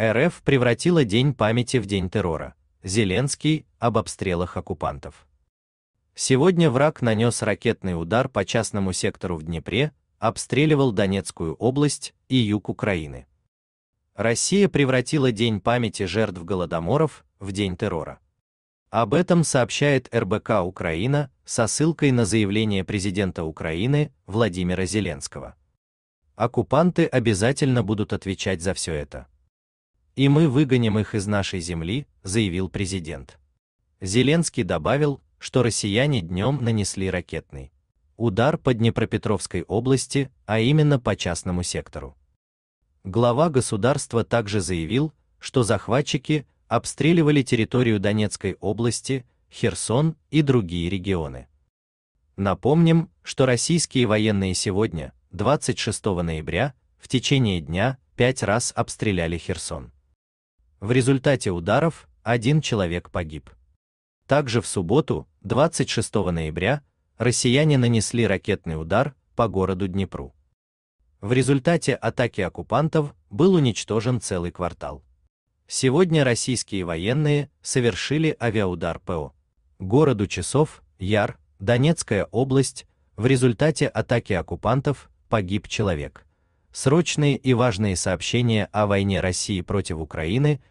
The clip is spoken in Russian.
РФ превратила День памяти в День террора. Зеленский об обстрелах оккупантов. Сегодня враг нанес ракетный удар по частному сектору в Днепре, обстреливал Донецкую область и юг Украины. Россия превратила День памяти жертв Голодоморов в День террора. Об этом сообщает РБК Украина со ссылкой на заявление президента Украины Владимира Зеленского. Оккупанты обязательно будут отвечать за все это и мы выгоним их из нашей земли, заявил президент. Зеленский добавил, что россияне днем нанесли ракетный удар по Днепропетровской области, а именно по частному сектору. Глава государства также заявил, что захватчики обстреливали территорию Донецкой области, Херсон и другие регионы. Напомним, что российские военные сегодня, 26 ноября, в течение дня пять раз обстреляли Херсон. В результате ударов один человек погиб. Также в субботу, 26 ноября, россияне нанесли ракетный удар по городу Днепру. В результате атаки оккупантов был уничтожен целый квартал. Сегодня российские военные совершили авиаудар ПО. Городу Часов, Яр, Донецкая область, в результате атаки оккупантов погиб человек. Срочные и важные сообщения о войне России против Украины –